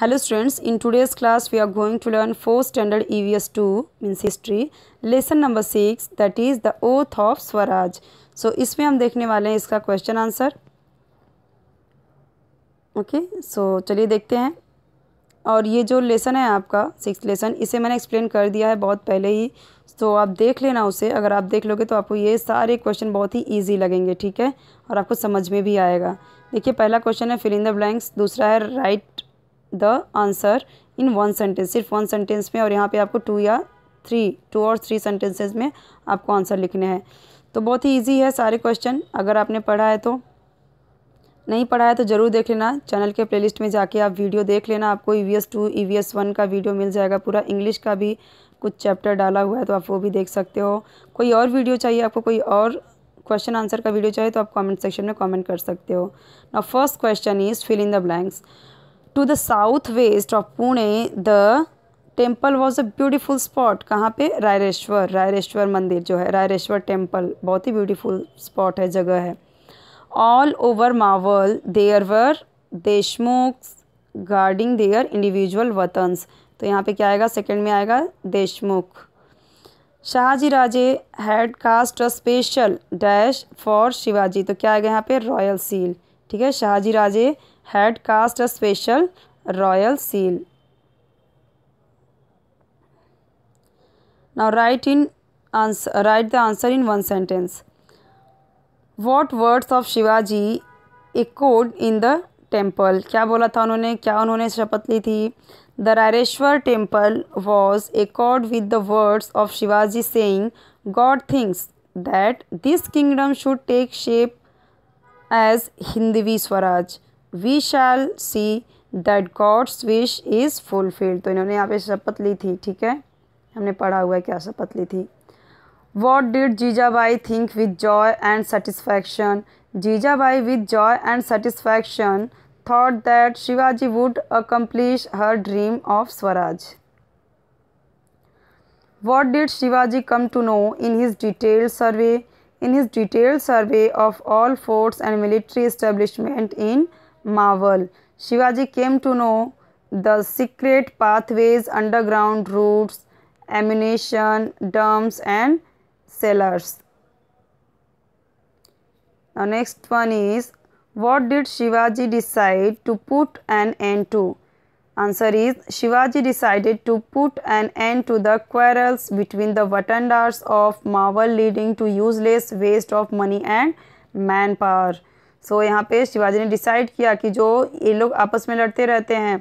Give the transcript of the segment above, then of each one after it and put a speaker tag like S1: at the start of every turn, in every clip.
S1: Hello in students class we are going to learn fourth standard E V S two means history lesson number six that is the oath of Swaraj so इसमें हम देखने वाले हैं इसका question answer okay so चलिए देखते हैं और ये जो लेसन है आपका सिक्स लेसन इसे मैंने एक्सप्लेन कर दिया है बहुत पहले ही तो आप देख लेना उसे अगर आप देख लोगे तो आपको ये सारे क्वेश्चन बहुत ही ईजी लगेंगे ठीक है और आपको समझ में भी आएगा देखिए पहला क्वेश्चन है फिलिंग द ब्लैंक्स दूसरा है write the answer in one sentence सिर्फ वन सेंटेंस में और यहाँ पे आपको टू या थ्री टू और थ्री सेंटेंसेज में आपको आंसर लिखने हैं तो बहुत ही ईजी है सारे क्वेश्चन अगर आपने पढ़ा है तो नहीं पढ़ा है तो ज़रूर देख लेना चैनल के प्लेलिस्ट में जाके आप वीडियो देख लेना आपको E V S two E V S one का वीडियो मिल जाएगा पूरा इंग्लिश का भी कुछ चैप्टर डाला हुआ है तो आप वो भी देख सकते हो कोई और वीडियो चाहिए आपको कोई और क्वेश्चन आंसर का वीडियो चाहिए तो आप कमेंट सेक्शन में कमेंट कर सकते हो ना first question is fill in the blanks to the south west of Pune the temple was a beautiful spot कहाँ पे रायरेश्वर रायरेश्वर मंदिर जो है रायरेश्वर टेम्पल बहुत ही ब्यूटीफुल स्पॉट है जगह है all over Maval there were Deshmukh guarding their individual वतन्स तो यहाँ पे क्या आएगा सेकेंड में आएगा Deshmukh Shahaji Raje had cast a special dash for Shivaji तो क्या आएगा यहाँ पे रॉयल सील ठीक है शाहजी राजे had cast a special royal seal. Now write in answer, write the answer in one sentence. What words of Shivaji echoed in the temple? क्या बोला था उन्होंने क्या उन्होंने शपथ ली थी The Rareshwar temple was echoed with the words of Shivaji saying, God thinks that this kingdom should take shape as Hindvi Swaraj. We shall see that God's wish is fulfilled तो इन्होंने यहाँ पे शपथ ली थी ठीक है हमने पढ़ा हुआ है क्या शपथ ली थी what did Jijabai think with joy and satisfaction Jijabai with joy and satisfaction thought that Shivaji would accomplish her dream of Swaraj what did Shivaji come to know in his detail survey in his detail survey of all forts and military establishment in marvel. Shivaji came to know the secret pathways, underground routes, ammunition, dumps and cellars. Now next one is what did Shivaji decide to put an end to? Answer is Shivaji decided to put an end to the quarrels between the Vatandars of Marwar leading to useless waste of money and manpower. So so, यहाँ पे शिवाजी ने decide किया कि जो ये लोग आपस में लड़ते रहते हैं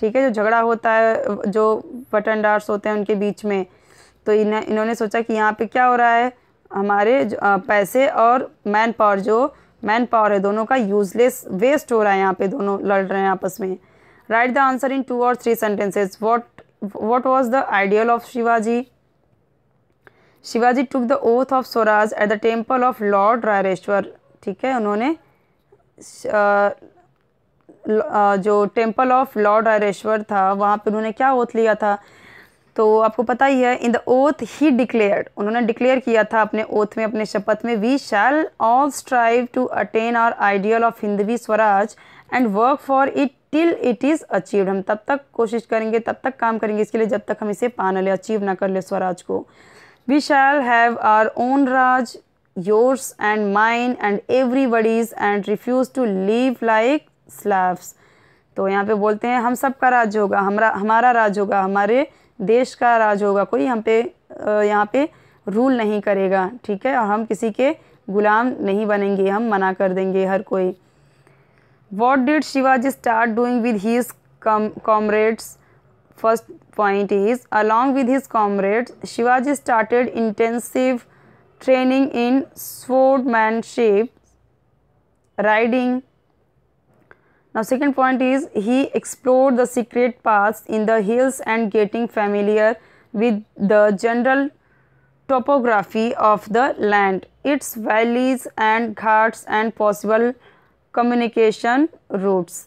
S1: ठीक है जो झगड़ा होता है जो पटनडार्स होते हैं उनके बीच में तो इन इन्होंने सोचा कि यहाँ पे क्या हो रहा है हमारे पैसे और मैन पावर जो मैन पावर है दोनों का यूजलेस वेस्ट हो रहा है यहाँ पे दोनों लड़ रहे हैं आपस में write the answer in two और three sentences what what was the ideal of Shivaji Shivaji took the oath of Swaraj at the temple of lord Raireshwar ठीक है उन्होंने जो टेम्पल ऑफ लॉर्ड आरेश्वर था वहाँ पर उन्होंने क्या ओथ लिया था तो आपको पता ही है in the oath he declared उन्होंने डिक्लेयर किया था अपने ओथ में अपने शपथ में we shall all strive to attain our ideal of Hindvi Swaraj and work for it till it is achieved हम तब तक कोशिश करेंगे तब तक काम करेंगे इसके लिए जब तक हम इसे पा ना ले अचीव ना कर ले स्वराज को we shall have our own raj yours and mine and everybody's and refuse to live like slaves तो यहाँ पे बोलते हैं हम सब का राज होगा हमारा हमारा राज होगा हमारे देश का राज होगा कोई हम पे यहाँ पे रूल नहीं करेगा ठीक है और हम किसी के गुलाम नहीं बनेंगे हम मना कर देंगे हर कोई what did Shivaji start doing with his come comrades first point is along with his comrades Shivaji started intensive training in swordmanship, riding. Now, second point is he explored the secret paths in the hills and getting familiar with the general topography of the land, its valleys and ghats and possible communication routes.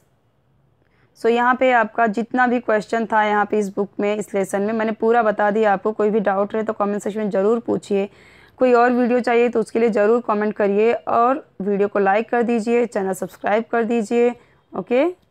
S1: So so, यहाँ पे आपका जितना भी question था यहाँ पे इस book में इस लेसन में मैंने पूरा बता दिया आपको कोई भी डाउट रहे तो कमेंट सेक्शन में ज़रूर पूछिए कोई और वीडियो चाहिए तो उसके लिए ज़रूर कमेंट करिए और वीडियो को लाइक कर दीजिए चैनल सब्सक्राइब कर दीजिए ओके